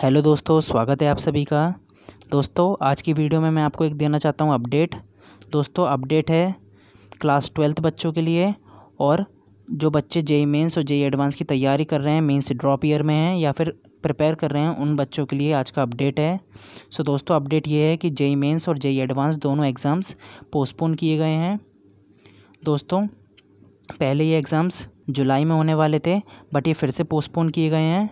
hello दोस्तों स्वागत है आप सभी का दोस्तों आज की वीडियो में मैं आपको एक देना चाहता हूँ अपडेट दोस्तों अपडेट है क्लास ट्वेल्थ बच्चों के लिए और जो बच्चे जे मेंस और जे एडवांस की तैयारी कर रहे हैं मेंस ड्रॉप ईयर में हैं या फिर प्रिपेयर कर रहे हैं उन बच्चों के लिए आज का अपडेट है सो दोस्तों अपडेट ये है कि जे मेन्स और जे एडवांस दोनों एग्ज़ाम्स पोस्टपोन किए गए हैं दोस्तों पहले ये एग्ज़ाम्स जुलाई में होने वाले थे बट ये फिर से पोस्टपोन किए गए हैं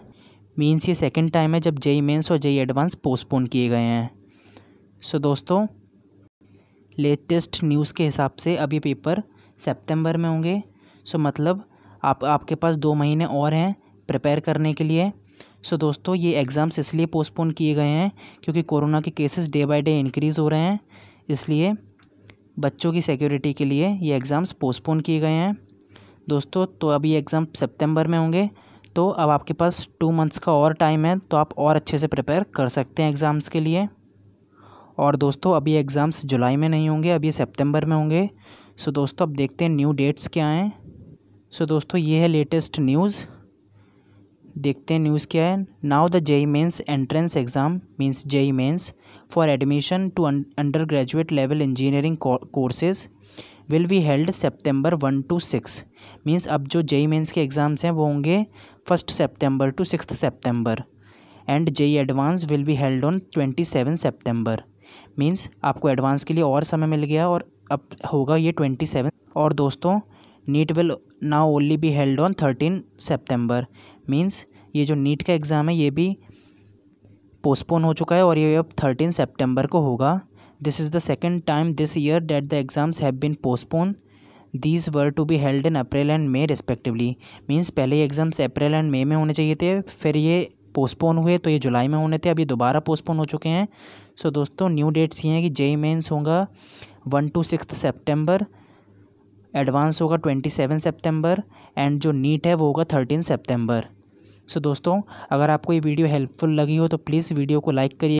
मीन्स ये सेकेंड टाइम है जब जेई मेन्स e और जेई एडवांस पोस्टपोन किए गए हैं सो so, दोस्तों लेटेस्ट न्यूज़ के हिसाब से अभी पेपर सितंबर में होंगे सो so, मतलब आप आपके पास दो महीने और हैं प्रिपेयर करने के लिए सो so, दोस्तों ये एग्ज़ाम्स इसलिए पोस्टपोन किए गए हैं क्योंकि कोरोना के cases day by day increase हो रहे हैं इसलिए बच्चों की सिक्योरिटी के लिए ये एग्ज़ाम्स पोस्टपोन किए गए हैं दोस्तों तो अभी एग्ज़ाम सितंबर में होंगे दोस्तों अब आपके पास टू मंथ्स का और टाइम है तो आप और अच्छे से प्रिपेयर कर सकते हैं एग्ज़ाम्स के लिए और दोस्तों अभी एग्ज़ाम्स जुलाई में नहीं होंगे अभी सितंबर में होंगे सो दोस्तों अब देखते हैं न्यू डेट्स क्या हैं सो दोस्तों ये है लेटेस्ट न्यूज़ देखते हैं न्यूज़ क्या है now the JEE mains entrance exam means JEE mains for admission to undergraduate level engineering courses will be held September one two six means अब जो जेई मेन्स के एग्ज़ाम्स हैं वो होंगे first September to six September and JEE advance will be held on twenty seven September means आपको advance के लिए और समय मिल गया और अब होगा ये ट्वेंटी सेवन और दोस्तों NEET will now only be held on thirteen September means ये जो नीट का एग्ज़ाम है ये भी पोस्टपोन हो चुका है और ये अब थर्टीन सेप्टेम्बर को होगा this is the second time this year that the exams have been postpone these were to be held in April and May respectively means पहले एग्ज़ाम्स अप्रैल एंड मई में होने चाहिए थे फिर ये पोस्टपोन हुए तो ये जुलाई में होने थे अभी दोबारा पोस्टपोन हो चुके हैं सो so, दोस्तों न्यू डेट्स ये हैं कि जे मेन्स होगा one two six September advance होगा ट्वेंटी सेवन सेप्टेम्बर एंड जो नीट है वो होगा थर्टीन सेप्टेम्बर सो दोस्तों अगर आपको ये वीडियो हेल्पफुल लगी हो तो प्लीज़ वीडियो को लाइक करिए